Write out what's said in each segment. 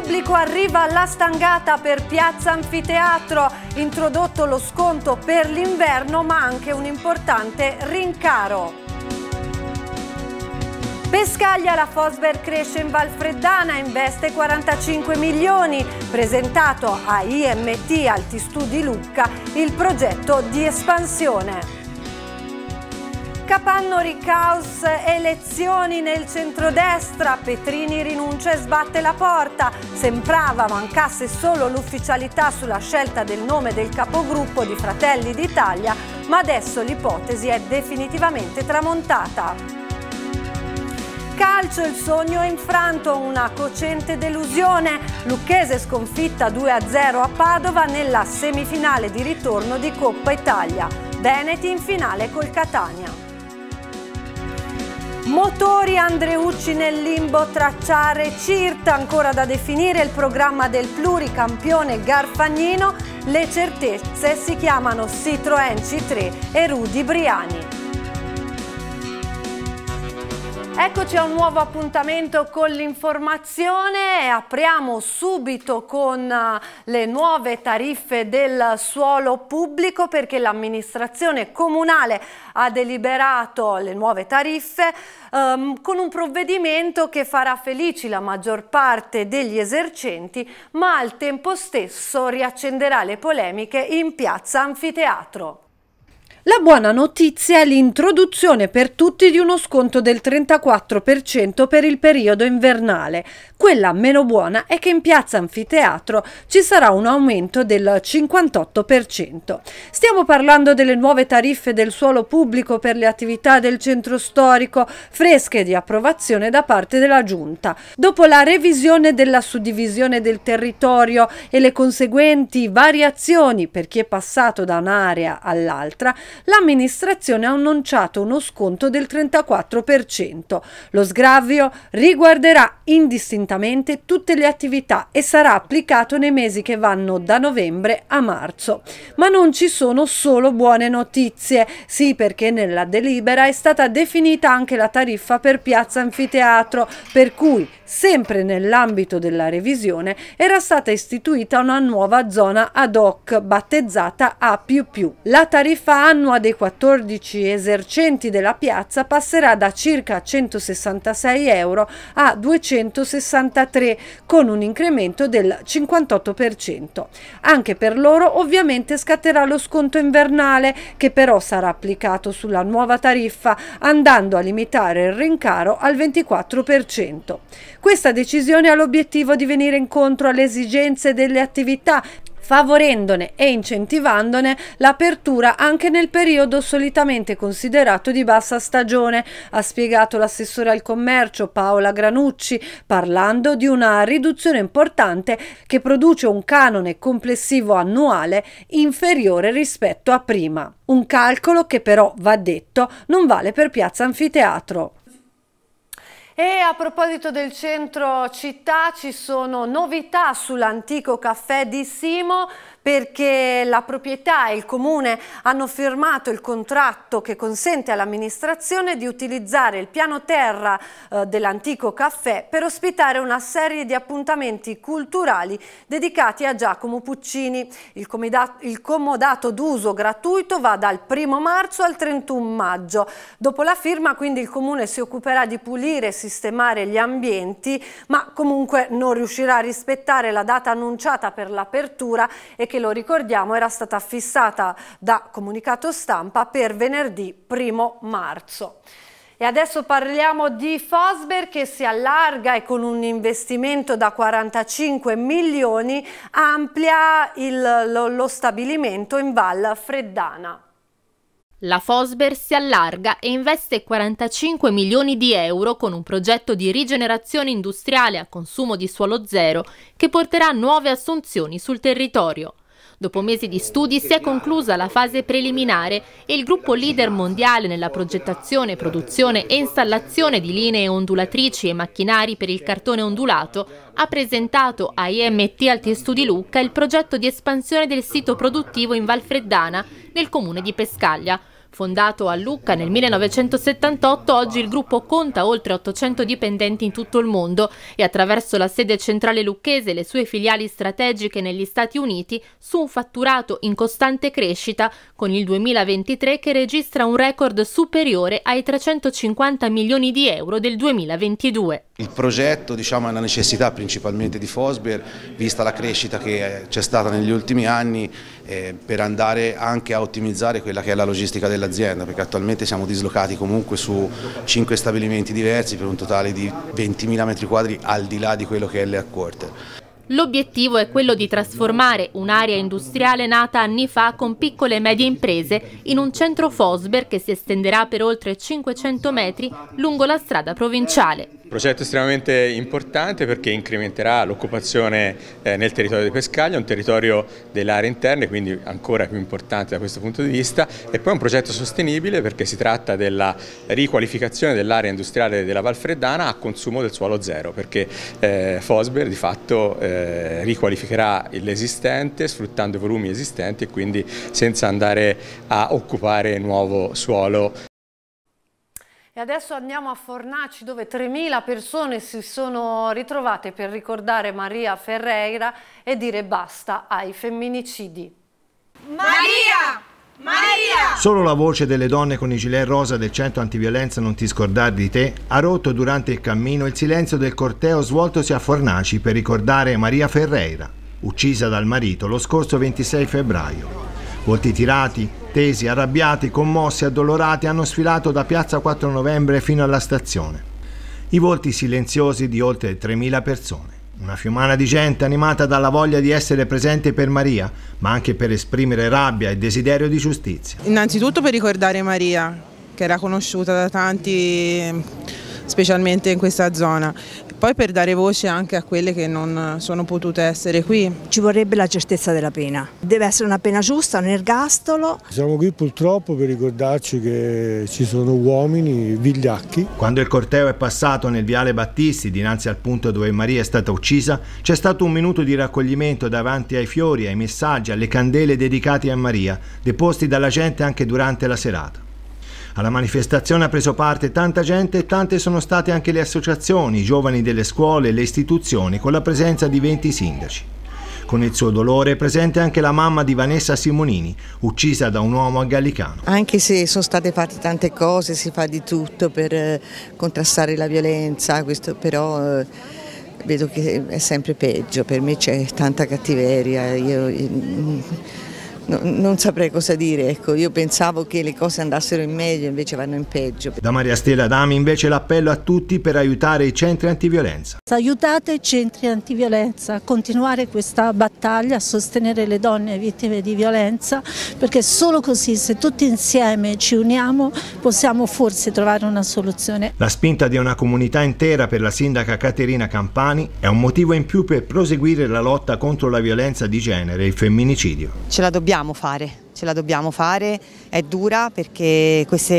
pubblico arriva la stangata per Piazza Anfiteatro, introdotto lo sconto per l'inverno ma anche un importante rincaro. Pescaglia la Fosber cresce in Valfreddana, investe 45 milioni. Presentato a IMT Altistudi Lucca il progetto di espansione. Capanno Ricaus, elezioni nel centrodestra, Petrini rinuncia e sbatte la porta. Sembrava mancasse solo l'ufficialità sulla scelta del nome del capogruppo di Fratelli d'Italia, ma adesso l'ipotesi è definitivamente tramontata. Calcio, il sogno è infranto, una cocente delusione. Lucchese sconfitta 2-0 a Padova nella semifinale di ritorno di Coppa Italia. Veneti in finale col Catania. Motori Andreucci nel limbo, tracciare Cirta ancora da definire il programma del pluricampione Garfagnino, le certezze si chiamano Citroën C3 e Rudy Briani. Eccoci a un nuovo appuntamento con l'informazione apriamo subito con eh, le nuove tariffe del suolo pubblico perché l'amministrazione comunale ha deliberato le nuove tariffe ehm, con un provvedimento che farà felici la maggior parte degli esercenti ma al tempo stesso riaccenderà le polemiche in piazza anfiteatro. La buona notizia è l'introduzione per tutti di uno sconto del 34% per il periodo invernale. Quella meno buona è che in piazza anfiteatro ci sarà un aumento del 58%. Stiamo parlando delle nuove tariffe del suolo pubblico per le attività del centro storico, fresche di approvazione da parte della Giunta. Dopo la revisione della suddivisione del territorio e le conseguenti variazioni per chi è passato da un'area all'altra, l'amministrazione ha annunciato uno sconto del 34%. Lo sgravio riguarderà indistintamente tutte le attività e sarà applicato nei mesi che vanno da novembre a marzo. Ma non ci sono solo buone notizie, sì perché nella delibera è stata definita anche la tariffa per piazza anfiteatro, per cui sempre nell'ambito della revisione era stata istituita una nuova zona ad hoc battezzata A++. La tariffa annuale anno dei 14 esercenti della piazza passerà da circa 166 euro a 263 con un incremento del 58%. Anche per loro ovviamente scatterà lo sconto invernale che però sarà applicato sulla nuova tariffa andando a limitare il rincaro al 24%. Questa decisione ha l'obiettivo di venire incontro alle esigenze delle attività favorendone e incentivandone l'apertura anche nel periodo solitamente considerato di bassa stagione, ha spiegato l'assessore al commercio Paola Granucci, parlando di una riduzione importante che produce un canone complessivo annuale inferiore rispetto a prima. Un calcolo che però, va detto, non vale per Piazza Anfiteatro. E a proposito del centro città ci sono novità sull'antico caffè di Simo perché la proprietà e il comune hanno firmato il contratto che consente all'amministrazione di utilizzare il piano terra eh, dell'antico caffè per ospitare una serie di appuntamenti culturali dedicati a Giacomo Puccini. Il, il comodato d'uso gratuito va dal 1 marzo al 31 maggio. Dopo la firma quindi il comune si occuperà di pulire e sistemare gli ambienti, ma comunque non riuscirà a rispettare la data annunciata per l'apertura e che, lo ricordiamo, era stata fissata da comunicato stampa per venerdì 1 marzo. E adesso parliamo di Fosber che si allarga e con un investimento da 45 milioni amplia il, lo, lo stabilimento in Val Freddana. La Fosber si allarga e investe 45 milioni di euro con un progetto di rigenerazione industriale a consumo di suolo zero che porterà nuove assunzioni sul territorio. Dopo mesi di studi si è conclusa la fase preliminare e il gruppo leader mondiale nella progettazione, produzione e installazione di linee ondulatrici e macchinari per il cartone ondulato ha presentato a IMT Altistu di Lucca il progetto di espansione del sito produttivo in Valfreddana nel comune di Pescaglia Fondato a Lucca nel 1978, oggi il gruppo conta oltre 800 dipendenti in tutto il mondo e attraverso la sede centrale lucchese e le sue filiali strategiche negli Stati Uniti su un fatturato in costante crescita con il 2023 che registra un record superiore ai 350 milioni di euro del 2022. Il progetto diciamo, è una necessità principalmente di Fosber, vista la crescita che c'è stata negli ultimi anni eh, per andare anche a ottimizzare quella che è la logistica dell'azienda perché attualmente siamo dislocati comunque su 5 stabilimenti diversi per un totale di 20.000 metri quadri al di là di quello che è l'Air Quarter. L'obiettivo è quello di trasformare un'area industriale nata anni fa con piccole e medie imprese in un centro Fosber che si estenderà per oltre 500 metri lungo la strada provinciale progetto estremamente importante perché incrementerà l'occupazione eh, nel territorio di Pescaglia, un territorio dell'area interna interne, quindi ancora più importante da questo punto di vista, e poi un progetto sostenibile perché si tratta della riqualificazione dell'area industriale della Valfreddana a consumo del suolo zero, perché eh, Fosber di fatto eh, riqualificherà l'esistente sfruttando i volumi esistenti e quindi senza andare a occupare nuovo suolo adesso andiamo a Fornaci dove 3.000 persone si sono ritrovate per ricordare Maria Ferreira e dire basta ai femminicidi. Maria! Maria! Solo la voce delle donne con i gilet rosa del centro antiviolenza Non ti scordar di te ha rotto durante il cammino il silenzio del corteo svoltosi a Fornaci per ricordare Maria Ferreira, uccisa dal marito lo scorso 26 febbraio. Volti tirati, Tesi, arrabbiati, commossi, addolorati, hanno sfilato da Piazza 4 Novembre fino alla stazione. I volti silenziosi di oltre 3.000 persone. Una fiumana di gente animata dalla voglia di essere presente per Maria, ma anche per esprimere rabbia e desiderio di giustizia. Innanzitutto per ricordare Maria, che era conosciuta da tanti specialmente in questa zona poi per dare voce anche a quelle che non sono potute essere qui. Ci vorrebbe la certezza della pena, deve essere una pena giusta, un ergastolo. Siamo qui purtroppo per ricordarci che ci sono uomini vigliacchi. Quando il corteo è passato nel viale Battisti, dinanzi al punto dove Maria è stata uccisa, c'è stato un minuto di raccoglimento davanti ai fiori, ai messaggi, alle candele dedicate a Maria, deposti dalla gente anche durante la serata. Alla manifestazione ha preso parte tanta gente e tante sono state anche le associazioni, i giovani delle scuole e le istituzioni, con la presenza di 20 sindaci. Con il suo dolore è presente anche la mamma di Vanessa Simonini, uccisa da un uomo a Gallicano. Anche se sono state fatte tante cose, si fa di tutto per eh, contrastare la violenza, questo però eh, vedo che è sempre peggio, per me c'è tanta cattiveria, io, eh, non saprei cosa dire, ecco, io pensavo che le cose andassero in meglio, invece vanno in peggio. Da Maria Stella Dami invece l'appello a tutti per aiutare i centri antiviolenza. Aiutate i centri antiviolenza a continuare questa battaglia, a sostenere le donne vittime di violenza, perché solo così, se tutti insieme ci uniamo, possiamo forse trovare una soluzione. La spinta di una comunità intera per la sindaca Caterina Campani è un motivo in più per proseguire la lotta contro la violenza di genere e il femminicidio. Ce la dobbiamo dobbiamo fare, ce la dobbiamo fare, è dura perché questi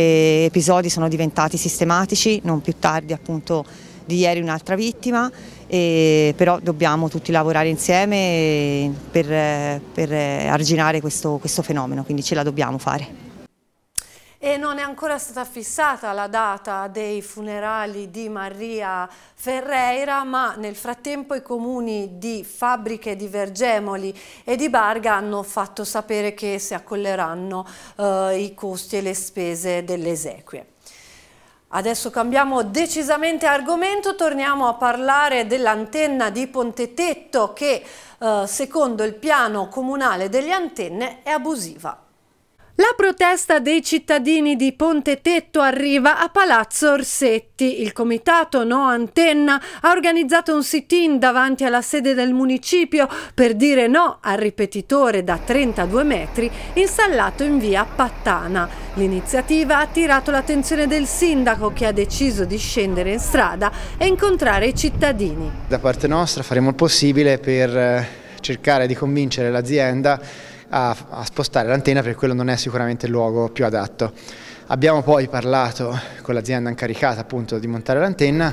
episodi sono diventati sistematici, non più tardi appunto di ieri un'altra vittima, però dobbiamo tutti lavorare insieme per, per arginare questo, questo fenomeno, quindi ce la dobbiamo fare e non è ancora stata fissata la data dei funerali di Maria Ferreira, ma nel frattempo i comuni di Fabbriche di Vergemoli e di Barga hanno fatto sapere che si accolleranno eh, i costi e le spese delle esequie. Adesso cambiamo decisamente argomento, torniamo a parlare dell'antenna di Pontetetto che eh, secondo il piano comunale delle antenne è abusiva. La protesta dei cittadini di Ponte Tetto arriva a Palazzo Orsetti. Il comitato No Antenna ha organizzato un sit-in davanti alla sede del municipio per dire no al ripetitore da 32 metri installato in via Pattana. L'iniziativa ha attirato l'attenzione del sindaco che ha deciso di scendere in strada e incontrare i cittadini. Da parte nostra faremo il possibile per eh, cercare di convincere l'azienda a, a spostare l'antenna perché quello non è sicuramente il luogo più adatto. Abbiamo poi parlato con l'azienda incaricata appunto di montare l'antenna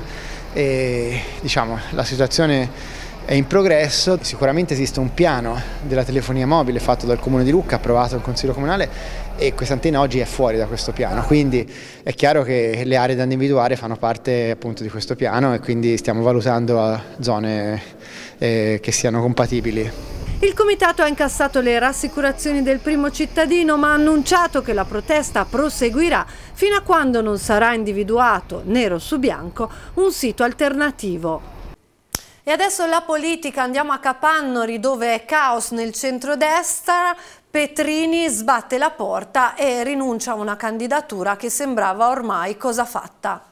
e diciamo la situazione è in progresso, sicuramente esiste un piano della telefonia mobile fatto dal Comune di Lucca, approvato dal Consiglio Comunale e questa antenna oggi è fuori da questo piano, quindi è chiaro che le aree da individuare fanno parte appunto di questo piano e quindi stiamo valutando eh, zone eh, che siano compatibili. Il comitato ha incassato le rassicurazioni del primo cittadino ma ha annunciato che la protesta proseguirà fino a quando non sarà individuato, nero su bianco, un sito alternativo. E adesso la politica, andiamo a Capannori dove è caos nel centrodestra, Petrini sbatte la porta e rinuncia a una candidatura che sembrava ormai cosa fatta.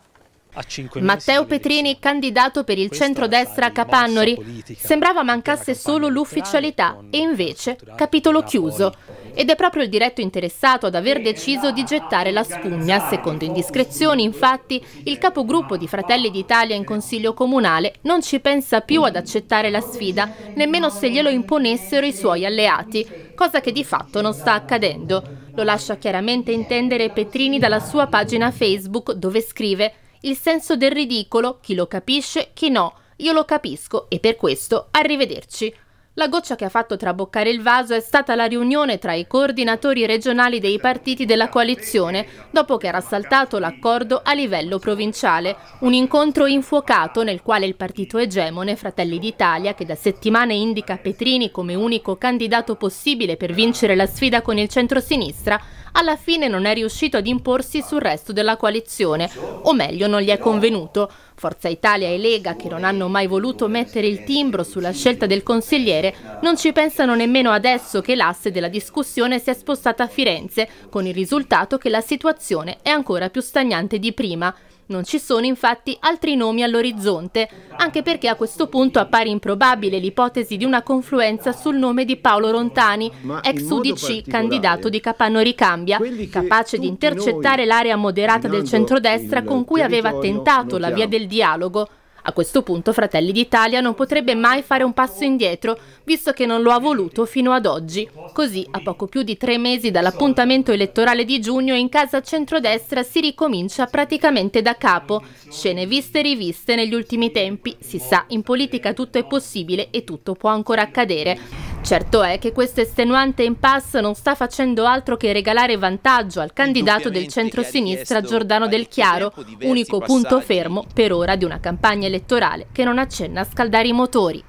Matteo Petrini, candidato per il centrodestra a Capannori, sembrava mancasse solo l'ufficialità e invece capitolo chiuso. Ed è proprio il diretto interessato ad aver deciso di gettare la spugna. Secondo indiscrezioni, infatti, il capogruppo di Fratelli d'Italia in Consiglio Comunale non ci pensa più ad accettare la sfida, nemmeno se glielo imponessero i suoi alleati cosa che di fatto non sta accadendo. Lo lascia chiaramente intendere Petrini dalla sua pagina Facebook dove scrive il senso del ridicolo, chi lo capisce, chi no. Io lo capisco e per questo arrivederci. La goccia che ha fatto traboccare il vaso è stata la riunione tra i coordinatori regionali dei partiti della coalizione, dopo che era saltato l'accordo a livello provinciale. Un incontro infuocato nel quale il partito egemone, Fratelli d'Italia, che da settimane indica Petrini come unico candidato possibile per vincere la sfida con il centrosinistra, alla fine non è riuscito ad imporsi sul resto della coalizione, o meglio non gli è convenuto. Forza Italia e Lega, che non hanno mai voluto mettere il timbro sulla scelta del consigliere, non ci pensano nemmeno adesso che l'asse della discussione si è spostata a Firenze, con il risultato che la situazione è ancora più stagnante di prima. Non ci sono infatti altri nomi all'orizzonte, anche perché a questo punto appare improbabile l'ipotesi di una confluenza sul nome di Paolo Rontani, ex UDC candidato di Capanno Ricambia, capace di intercettare l'area moderata del centrodestra con cui aveva tentato la via del dialogo a questo punto Fratelli d'Italia non potrebbe mai fare un passo indietro, visto che non lo ha voluto fino ad oggi. Così, a poco più di tre mesi dall'appuntamento elettorale di giugno, in casa centrodestra si ricomincia praticamente da capo. Scene viste e riviste negli ultimi tempi. Si sa, in politica tutto è possibile e tutto può ancora accadere. Certo è che questo estenuante impasse non sta facendo altro che regalare vantaggio al candidato del centro-sinistra Giordano Del Chiaro, unico punto fermo per ora di una campagna elettorale che non accenna a scaldare i motori.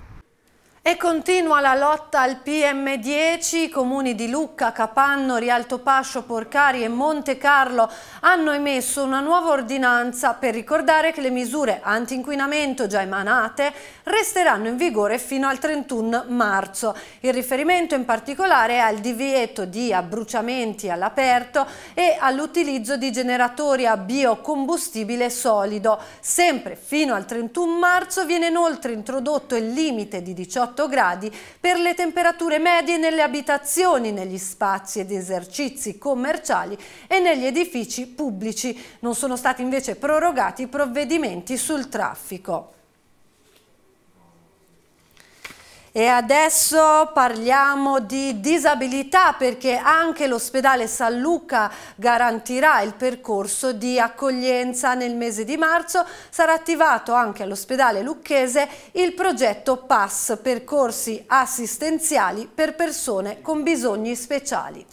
E continua la lotta al PM10, i comuni di Lucca, Capanno, Rialto Pascio, Porcari e Monte Carlo hanno emesso una nuova ordinanza per ricordare che le misure antinquinamento già emanate resteranno in vigore fino al 31 marzo. Il riferimento in particolare è al divieto di abbruciamenti all'aperto e all'utilizzo di generatori a biocombustibile solido. Sempre fino al 31 marzo viene inoltre introdotto il limite di 18 18 gradi per le temperature medie nelle abitazioni, negli spazi ed esercizi commerciali e negli edifici pubblici. Non sono stati invece prorogati i provvedimenti sul traffico. E adesso parliamo di disabilità perché anche l'ospedale San Luca garantirà il percorso di accoglienza nel mese di marzo. Sarà attivato anche all'ospedale lucchese il progetto PASS, percorsi assistenziali per persone con bisogni speciali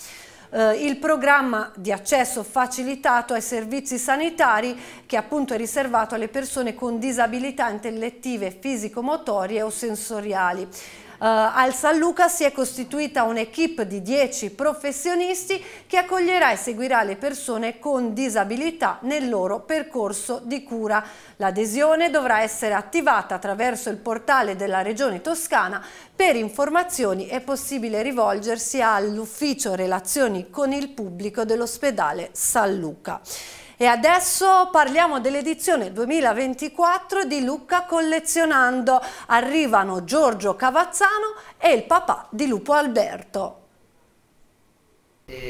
eh, il programma di accesso facilitato ai servizi sanitari che appunto è riservato alle persone con disabilità intellettive, fisico-motorie o sensoriali. Eh, al San Luca si è costituita un'equipe di 10 professionisti che accoglierà e seguirà le persone con disabilità nel loro percorso di cura. L'adesione dovrà essere attivata attraverso il portale della Regione Toscana. Per informazioni è possibile rivolgersi all'Ufficio Relazioni con il Pubblico dell'ospedale San Luca. E adesso parliamo dell'edizione 2024 di Lucca Collezionando. Arrivano Giorgio Cavazzano e il papà di Lupo Alberto.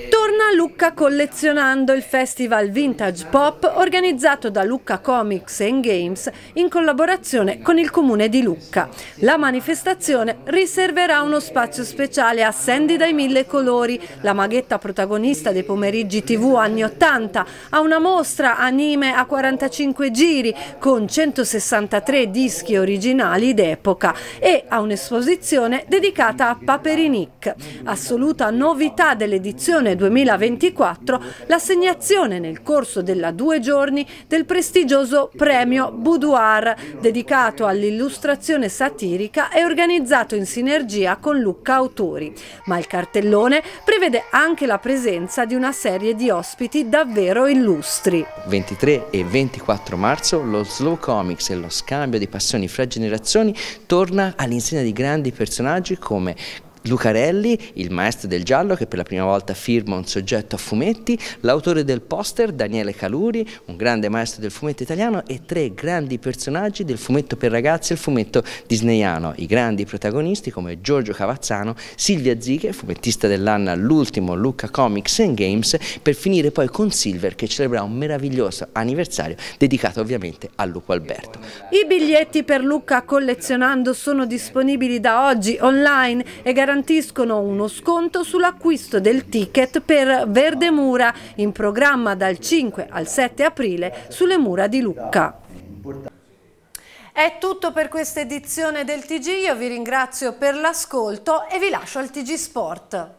Torna Lucca collezionando il festival Vintage Pop organizzato da Lucca Comics and Games in collaborazione con il comune di Lucca. La manifestazione riserverà uno spazio speciale a Sandy dai mille colori, la maghetta protagonista dei pomeriggi tv anni 80, a una mostra anime a 45 giri con 163 dischi originali d'epoca e a un'esposizione dedicata a Paperinic, assoluta novità dell'edizione edizione 2024 l'assegnazione nel corso della due giorni del prestigioso premio Boudoir dedicato all'illustrazione satirica e organizzato in sinergia con Lucca Autori. Ma il cartellone prevede anche la presenza di una serie di ospiti davvero illustri. 23 e 24 marzo lo Slow Comics e lo scambio di passioni fra generazioni torna all'insegna di grandi personaggi come Lucarelli, il maestro del giallo che per la prima volta firma un soggetto a fumetti, l'autore del poster Daniele Caluri, un grande maestro del fumetto italiano e tre grandi personaggi del fumetto per ragazzi e il fumetto disneyano, i grandi protagonisti come Giorgio Cavazzano, Silvia Zighe, fumettista dell'anno all'ultimo Lucca Comics and Games, per finire poi con Silver che celebra un meraviglioso anniversario dedicato ovviamente a Lupo Alberto. I biglietti per Lucca collezionando sono disponibili da oggi online e garantiti garantiscono uno sconto sull'acquisto del ticket per Verde Mura, in programma dal 5 al 7 aprile sulle mura di Lucca. È tutto per questa edizione del TG, io vi ringrazio per l'ascolto e vi lascio al TG Sport.